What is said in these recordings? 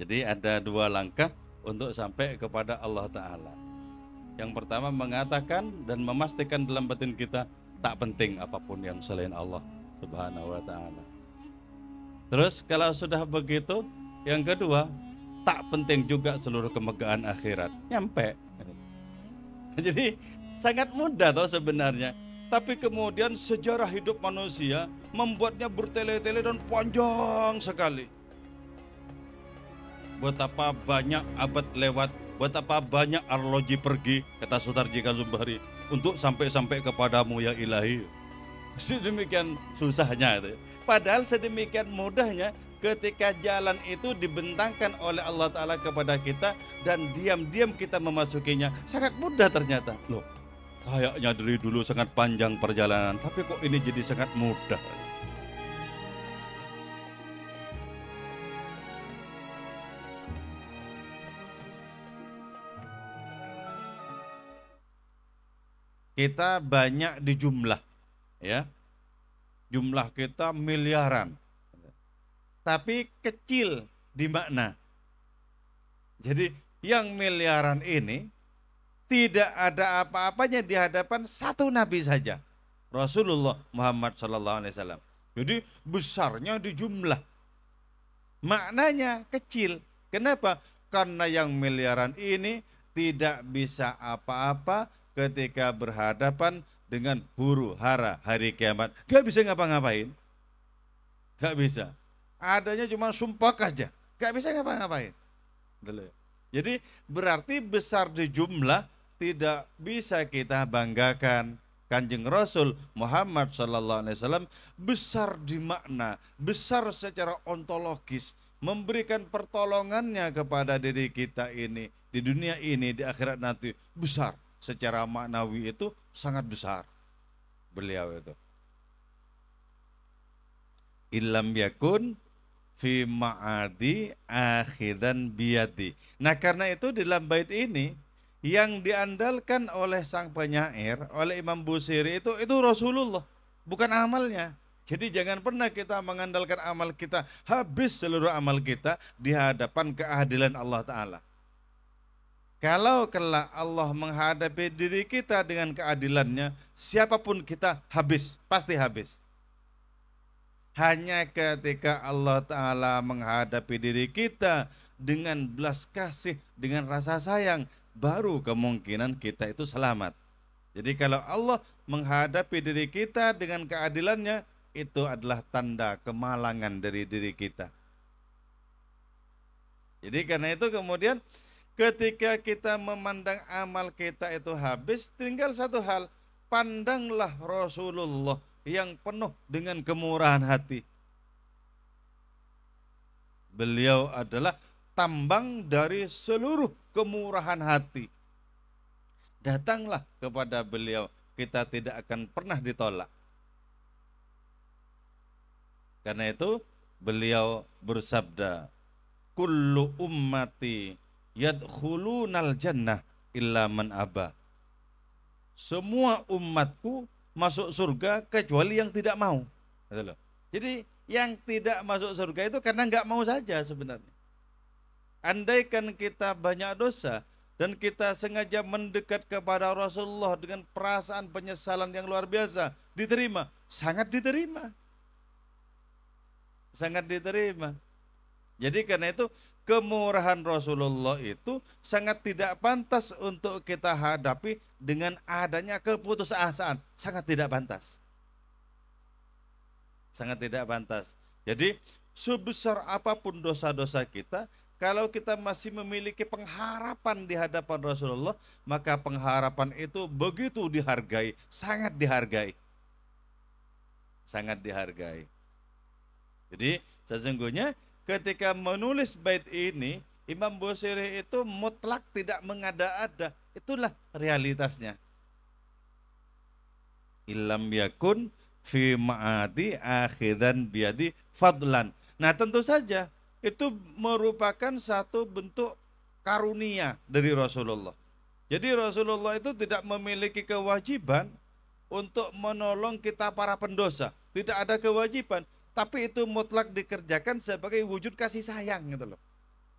Jadi ada dua langkah untuk sampai kepada Allah Ta'ala. Yang pertama mengatakan dan memastikan dalam batin kita tak penting apapun yang selain Allah Subhanahu wa Ta'ala. Terus kalau sudah begitu, yang kedua tak penting juga seluruh kemegahan akhirat. Nyampe. Jadi sangat mudah toh sebenarnya. Tapi kemudian sejarah hidup manusia membuatnya bertele-tele dan panjang sekali. Betapa banyak abad lewat, betapa banyak arloji pergi, kata Sutarji Kazumbari, untuk sampai-sampai kepadamu ya ilahi. Sedemikian susahnya itu. Padahal sedemikian mudahnya ketika jalan itu dibentangkan oleh Allah Ta'ala kepada kita dan diam-diam kita memasukinya. Sangat mudah ternyata. Loh, kayaknya dari dulu sangat panjang perjalanan, tapi kok ini jadi sangat mudah. kita banyak di jumlah ya jumlah kita miliaran tapi kecil di makna jadi yang miliaran ini tidak ada apa-apanya di hadapan satu nabi saja Rasulullah Muhammad Shallallahu Alaihi Wasallam jadi besarnya di jumlah maknanya kecil kenapa karena yang miliaran ini tidak bisa apa-apa ketika berhadapan dengan huru hara hari kiamat. Gak bisa ngapa-ngapain. Gak bisa. Adanya cuma sumpah aja. Gak bisa ngapa-ngapain. Ya? Jadi berarti besar di jumlah tidak bisa kita banggakan. Kanjeng Rasul Muhammad Sallallahu Alaihi Wasallam besar di makna, besar secara ontologis, memberikan pertolongannya kepada diri kita ini di dunia ini di akhirat nanti besar secara maknawi itu sangat besar beliau itu. Ilam yakun fi ma'adi akhidan biyadi. Nah karena itu di dalam bait ini yang diandalkan oleh sang penyair, oleh Imam Busiri itu itu Rasulullah, bukan amalnya. Jadi jangan pernah kita mengandalkan amal kita, habis seluruh amal kita di hadapan keadilan Allah Ta'ala. Kalau kelak Allah menghadapi diri kita dengan keadilannya, siapapun kita habis, pasti habis. Hanya ketika Allah Ta'ala menghadapi diri kita dengan belas kasih, dengan rasa sayang, baru kemungkinan kita itu selamat. Jadi kalau Allah menghadapi diri kita dengan keadilannya, itu adalah tanda kemalangan dari diri kita. Jadi karena itu kemudian Ketika kita memandang amal kita itu habis, tinggal satu hal, pandanglah Rasulullah yang penuh dengan kemurahan hati. Beliau adalah tambang dari seluruh kemurahan hati. Datanglah kepada beliau, kita tidak akan pernah ditolak. Karena itu beliau bersabda, "Kullu ummati yadkhulunal jannah illa man aba. Semua umatku masuk surga kecuali yang tidak mau. Gitu Jadi yang tidak masuk surga itu karena nggak mau saja sebenarnya. Andaikan kita banyak dosa dan kita sengaja mendekat kepada Rasulullah dengan perasaan penyesalan yang luar biasa, diterima, sangat diterima. Sangat diterima. Jadi karena itu kemurahan Rasulullah itu sangat tidak pantas untuk kita hadapi dengan adanya keputusasaan. Sangat tidak pantas. Sangat tidak pantas. Jadi sebesar apapun dosa-dosa kita, kalau kita masih memiliki pengharapan di hadapan Rasulullah, maka pengharapan itu begitu dihargai, sangat dihargai. Sangat dihargai. Jadi sesungguhnya ketika menulis bait ini Imam Busiri itu mutlak tidak mengada-ada. Itulah realitasnya. Ilam yakun fi ma'adi akhidan biadi fadlan. Nah tentu saja itu merupakan satu bentuk karunia dari Rasulullah. Jadi Rasulullah itu tidak memiliki kewajiban untuk menolong kita para pendosa. Tidak ada kewajiban tapi itu mutlak dikerjakan sebagai wujud kasih sayang gitu loh.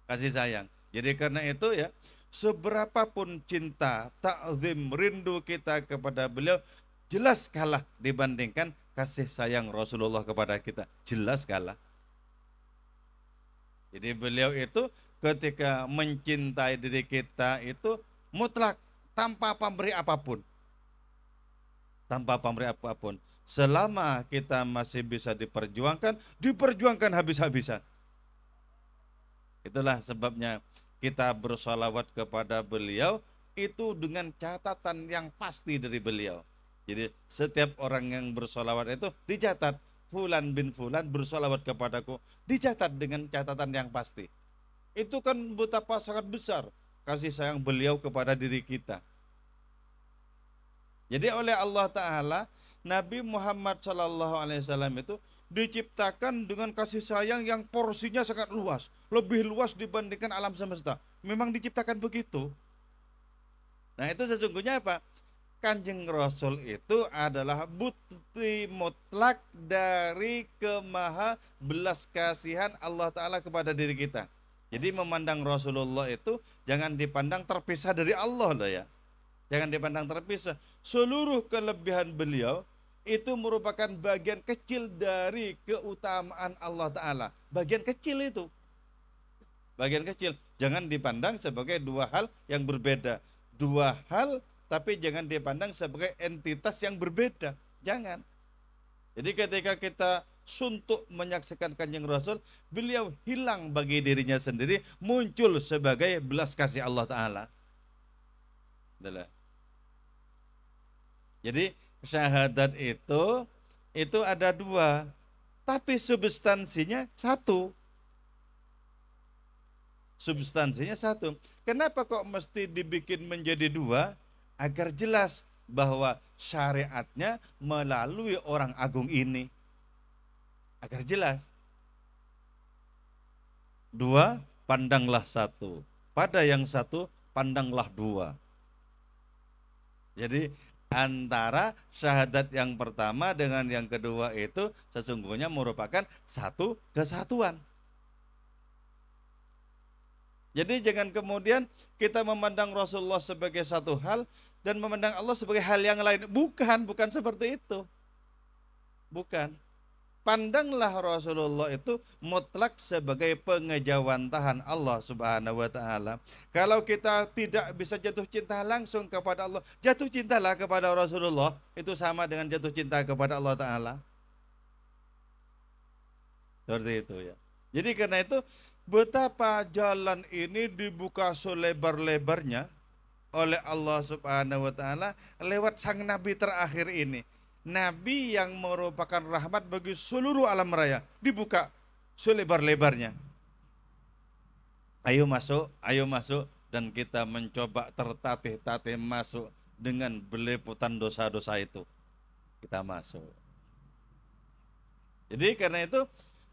Kasih sayang. Jadi karena itu ya, seberapapun cinta, takzim, rindu kita kepada beliau jelas kalah dibandingkan kasih sayang Rasulullah kepada kita. Jelas kalah. Jadi beliau itu ketika mencintai diri kita itu mutlak tanpa pamrih apapun. Tanpa pamrih apapun Selama kita masih bisa diperjuangkan, diperjuangkan habis-habisan. Itulah sebabnya kita bersolawat kepada beliau itu dengan catatan yang pasti dari beliau. Jadi setiap orang yang bersolawat itu dicatat Fulan bin Fulan bersolawat kepadaku dicatat dengan catatan yang pasti. Itu kan betapa sangat besar kasih sayang beliau kepada diri kita. Jadi oleh Allah Ta'ala Nabi Muhammad Shallallahu Alaihi Wasallam itu diciptakan dengan kasih sayang yang porsinya sangat luas, lebih luas dibandingkan alam semesta. Memang diciptakan begitu. Nah itu sesungguhnya apa? Kanjeng Rasul itu adalah bukti mutlak dari kemaha belas kasihan Allah Ta'ala kepada diri kita. Jadi memandang Rasulullah itu jangan dipandang terpisah dari Allah loh ya. Jangan dipandang terpisah. Seluruh kelebihan beliau itu merupakan bagian kecil dari keutamaan Allah Ta'ala. Bagian kecil itu. Bagian kecil. Jangan dipandang sebagai dua hal yang berbeda. Dua hal tapi jangan dipandang sebagai entitas yang berbeda. Jangan. Jadi ketika kita suntuk menyaksikan kanjeng Rasul, beliau hilang bagi dirinya sendiri, muncul sebagai belas kasih Allah Ta'ala. Jadi syahadat itu itu ada dua, tapi substansinya satu. Substansinya satu. Kenapa kok mesti dibikin menjadi dua? Agar jelas bahwa syariatnya melalui orang agung ini. Agar jelas. Dua, pandanglah satu. Pada yang satu, pandanglah dua. Jadi antara syahadat yang pertama dengan yang kedua itu sesungguhnya merupakan satu kesatuan. Jadi jangan kemudian kita memandang Rasulullah sebagai satu hal dan memandang Allah sebagai hal yang lain. Bukan, bukan seperti itu. Bukan pandanglah Rasulullah itu mutlak sebagai pengejawantahan Allah Subhanahu wa taala. Kalau kita tidak bisa jatuh cinta langsung kepada Allah, jatuh cintalah kepada Rasulullah, itu sama dengan jatuh cinta kepada Allah taala. Seperti itu ya. Jadi karena itu betapa jalan ini dibuka selebar-lebarnya oleh Allah Subhanahu wa taala lewat sang nabi terakhir ini Nabi yang merupakan rahmat bagi seluruh alam raya dibuka selebar-lebarnya. Ayo masuk, ayo masuk dan kita mencoba tertatih-tatih masuk dengan belepotan dosa-dosa itu. Kita masuk. Jadi karena itu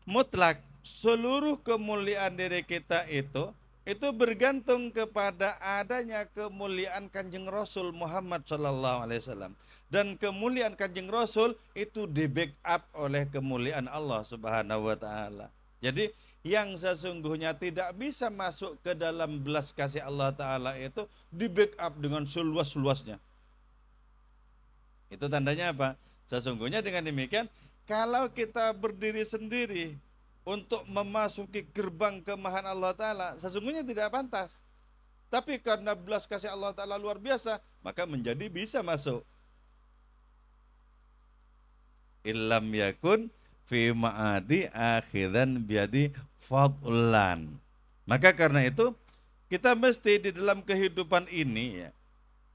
mutlak seluruh kemuliaan diri kita itu itu bergantung kepada adanya kemuliaan Kanjeng Rasul Muhammad Sallallahu Alaihi Wasallam dan kemuliaan Kanjeng Rasul itu di backup oleh kemuliaan Allah Subhanahu Wa Taala. Jadi yang sesungguhnya tidak bisa masuk ke dalam belas kasih Allah Taala itu di backup dengan seluas luasnya. Itu tandanya apa? Sesungguhnya dengan demikian kalau kita berdiri sendiri untuk memasuki gerbang kemahan Allah Ta'ala sesungguhnya tidak pantas. Tapi karena belas kasih Allah Ta'ala luar biasa, maka menjadi bisa masuk. ilam yakun fi ma'adi biadi fadlan. Maka karena itu, kita mesti di dalam kehidupan ini ya,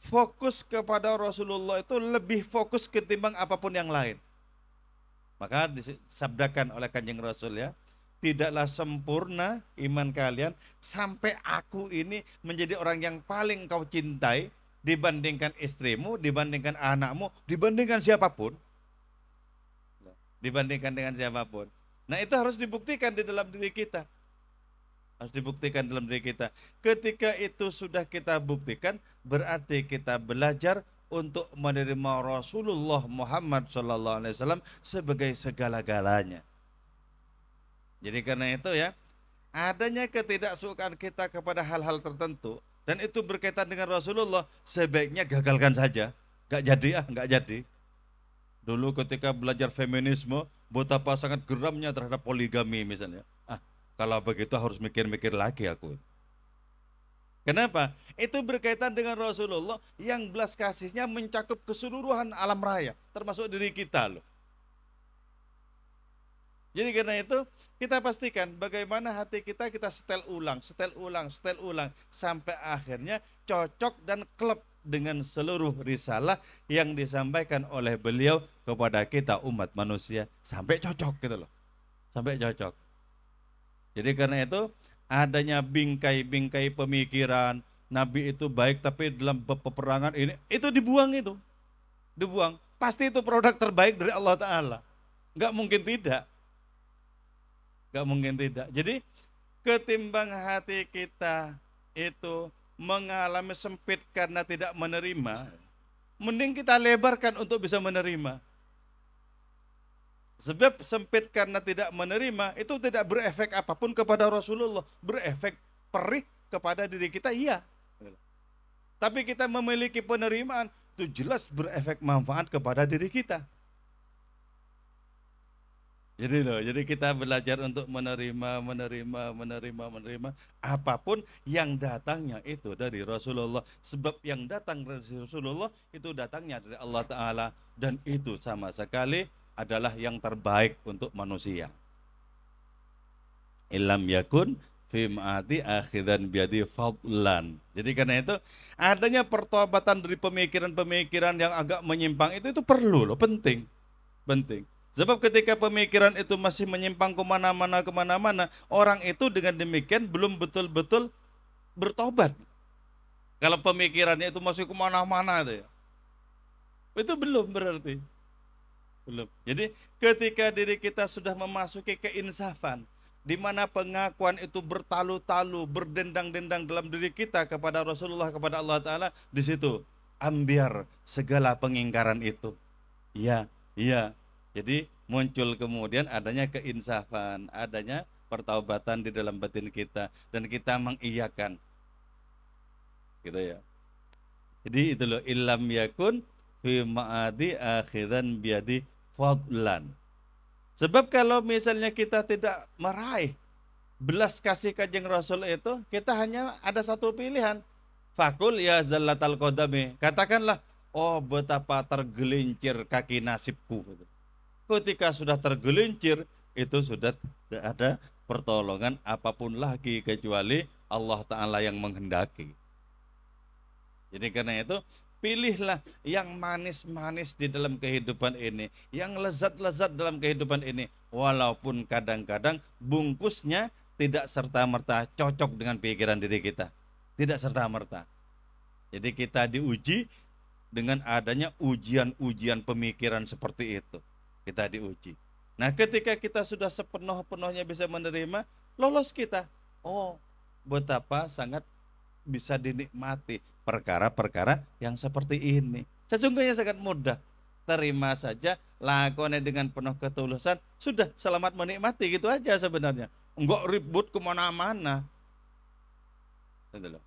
fokus kepada Rasulullah itu lebih fokus ketimbang apapun yang lain. Maka disabdakan oleh kanjeng Rasul ya, tidaklah sempurna iman kalian sampai aku ini menjadi orang yang paling kau cintai dibandingkan istrimu, dibandingkan anakmu, dibandingkan siapapun. Dibandingkan dengan siapapun. Nah itu harus dibuktikan di dalam diri kita. Harus dibuktikan dalam diri kita. Ketika itu sudah kita buktikan, berarti kita belajar untuk menerima Rasulullah Muhammad SAW sebagai segala-galanya. Jadi karena itu ya, adanya ketidaksukaan kita kepada hal-hal tertentu dan itu berkaitan dengan Rasulullah, sebaiknya gagalkan saja. Gak jadi ah, gak jadi. Dulu ketika belajar feminisme, betapa sangat geramnya terhadap poligami misalnya. Ah, kalau begitu harus mikir-mikir lagi aku. Kenapa? Itu berkaitan dengan Rasulullah yang belas kasihnya mencakup keseluruhan alam raya, termasuk diri kita loh. Jadi karena itu kita pastikan bagaimana hati kita kita setel ulang, setel ulang, setel ulang sampai akhirnya cocok dan klub dengan seluruh risalah yang disampaikan oleh beliau kepada kita umat manusia sampai cocok gitu loh. Sampai cocok. Jadi karena itu adanya bingkai-bingkai pemikiran Nabi itu baik tapi dalam peperangan ini itu dibuang itu. Dibuang. Pasti itu produk terbaik dari Allah Ta'ala. Enggak mungkin tidak Gak mungkin tidak. Jadi ketimbang hati kita itu mengalami sempit karena tidak menerima, mending kita lebarkan untuk bisa menerima. Sebab sempit karena tidak menerima itu tidak berefek apapun kepada Rasulullah, berefek perih kepada diri kita iya. Tapi kita memiliki penerimaan itu jelas berefek manfaat kepada diri kita. Jadi loh, jadi kita belajar untuk menerima, menerima, menerima, menerima apapun yang datangnya itu dari Rasulullah. Sebab yang datang dari Rasulullah itu datangnya dari Allah Ta'ala dan itu sama sekali adalah yang terbaik untuk manusia. Ilam yakun fimati akhidan biadi fadlan. Jadi karena itu adanya pertobatan dari pemikiran-pemikiran yang agak menyimpang itu itu perlu loh, penting. Penting. Sebab ketika pemikiran itu masih menyimpang kemana-mana, kemana-mana, orang itu dengan demikian belum betul-betul bertobat. Kalau pemikirannya itu masih kemana-mana itu ya. Itu belum berarti. Belum. Jadi ketika diri kita sudah memasuki keinsafan, di mana pengakuan itu bertalu-talu, berdendang-dendang dalam diri kita kepada Rasulullah, kepada Allah Ta'ala, di situ ambiar segala pengingkaran itu. Ya, ya, jadi muncul kemudian adanya keinsafan, adanya pertaubatan di dalam batin kita dan kita mengiyakan. Gitu ya. Jadi itu loh ilam yakun fi ma'adi akhiran biadi fadlan. Sebab kalau misalnya kita tidak meraih belas kasih kajeng Rasul itu, kita hanya ada satu pilihan. Fakul ya zallatal kodami. Katakanlah, oh betapa tergelincir kaki nasibku. Gitu ketika sudah tergelincir itu sudah tidak ada pertolongan apapun lagi kecuali Allah Ta'ala yang menghendaki. Jadi karena itu pilihlah yang manis-manis di dalam kehidupan ini, yang lezat-lezat dalam kehidupan ini, walaupun kadang-kadang bungkusnya tidak serta-merta cocok dengan pikiran diri kita. Tidak serta-merta. Jadi kita diuji dengan adanya ujian-ujian pemikiran seperti itu. Kita diuji. Nah, ketika kita sudah sepenuh-penuhnya bisa menerima, lolos kita. Oh, betapa sangat bisa dinikmati perkara-perkara yang seperti ini. Sesungguhnya sangat mudah. Terima saja, lakonnya dengan penuh ketulusan, sudah selamat menikmati gitu aja sebenarnya. Enggak ribut kemana-mana. Itulah.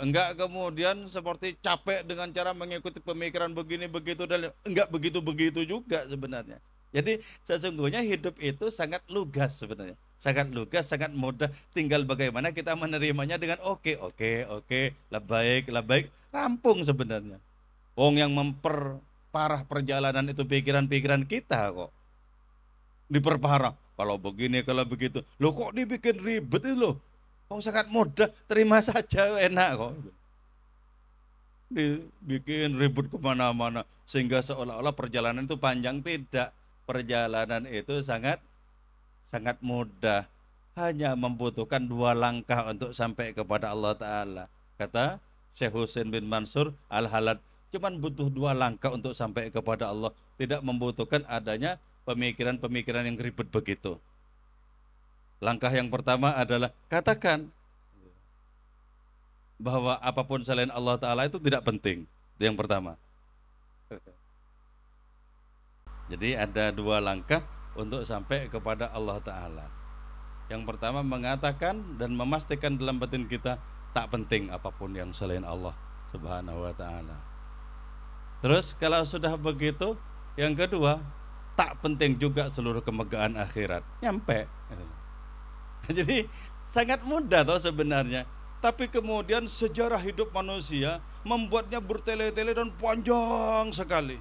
Enggak kemudian seperti capek dengan cara mengikuti pemikiran begini begitu dan enggak begitu-begitu juga sebenarnya. Jadi sesungguhnya hidup itu sangat lugas sebenarnya. Sangat lugas, sangat mudah. Tinggal bagaimana kita menerimanya dengan oke, okay, oke, okay, oke, okay, lah baik, lah baik. Rampung sebenarnya. Wong yang memperparah perjalanan itu pikiran-pikiran kita kok. Diperparah. Kalau begini, kalau begitu. lo kok dibikin ribet itu lo Oh sangat mudah, terima saja enak kok. Dibikin ribut kemana-mana sehingga seolah-olah perjalanan itu panjang tidak. Perjalanan itu sangat sangat mudah hanya membutuhkan dua langkah untuk sampai kepada Allah Ta'ala. Kata Syekh Hussein bin Mansur Al-Halad, cuman butuh dua langkah untuk sampai kepada Allah. Tidak membutuhkan adanya pemikiran-pemikiran yang ribut begitu. Langkah yang pertama adalah katakan bahwa apapun selain Allah Ta'ala itu tidak penting. Itu yang pertama. Jadi ada dua langkah untuk sampai kepada Allah Ta'ala. Yang pertama mengatakan dan memastikan dalam batin kita tak penting apapun yang selain Allah Subhanahu wa taala. Terus kalau sudah begitu, yang kedua tak penting juga seluruh kemegahan akhirat. Nyampe. Jadi sangat mudah toh sebenarnya. Tapi kemudian sejarah hidup manusia membuatnya bertele-tele dan panjang sekali.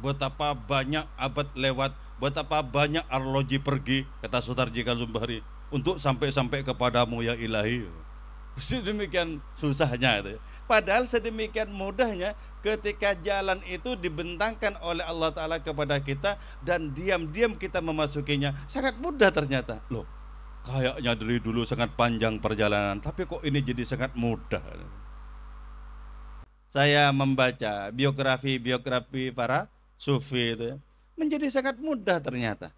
Buat apa banyak abad lewat, buat apa banyak arloji pergi, kata Sutarji Kalumbari untuk sampai-sampai kepadamu ya ilahi. Sedemikian susahnya itu. Padahal sedemikian mudahnya ketika jalan itu dibentangkan oleh Allah Ta'ala kepada kita dan diam-diam kita memasukinya sangat mudah ternyata loh kayaknya dari dulu sangat panjang perjalanan tapi kok ini jadi sangat mudah saya membaca biografi-biografi para sufi itu ya, menjadi sangat mudah ternyata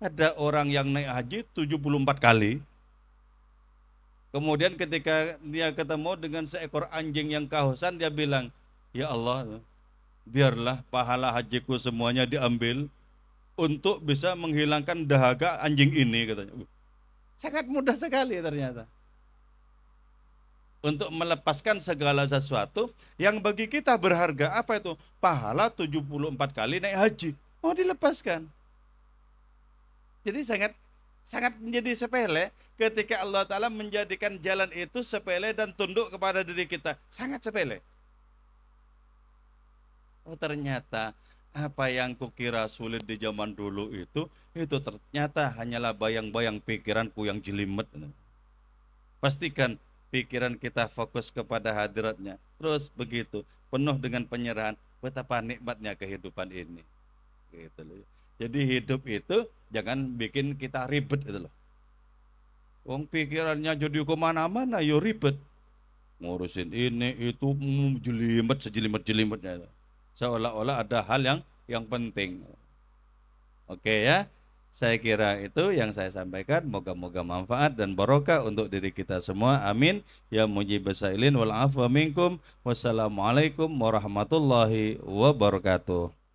ada orang yang naik haji 74 kali Kemudian ketika dia ketemu dengan seekor anjing yang kahusan dia bilang, Ya Allah, biarlah pahala hajiku semuanya diambil untuk bisa menghilangkan dahaga anjing ini katanya. Sangat mudah sekali ternyata. Untuk melepaskan segala sesuatu yang bagi kita berharga apa itu? Pahala 74 kali naik haji. Mau oh, dilepaskan. Jadi sangat sangat menjadi sepele ketika Allah Ta'ala menjadikan jalan itu sepele dan tunduk kepada diri kita. Sangat sepele oh ternyata apa yang kukira sulit di zaman dulu itu itu ternyata hanyalah bayang-bayang pikiranku yang jelimet pastikan pikiran kita fokus kepada hadiratnya terus begitu penuh dengan penyerahan betapa nikmatnya kehidupan ini gitu loh jadi hidup itu jangan bikin kita ribet gitu loh wong pikirannya jadi kemana-mana yo ya ribet ngurusin ini itu hmm, jelimet sejelimet jelimetnya itu seolah-olah ada hal yang yang penting. Oke ya. Saya kira itu yang saya sampaikan. Moga-moga manfaat dan barokah untuk diri kita semua. Amin. Ya mujibasailin sailin wal afwa minkum. Wassalamualaikum warahmatullahi wabarakatuh.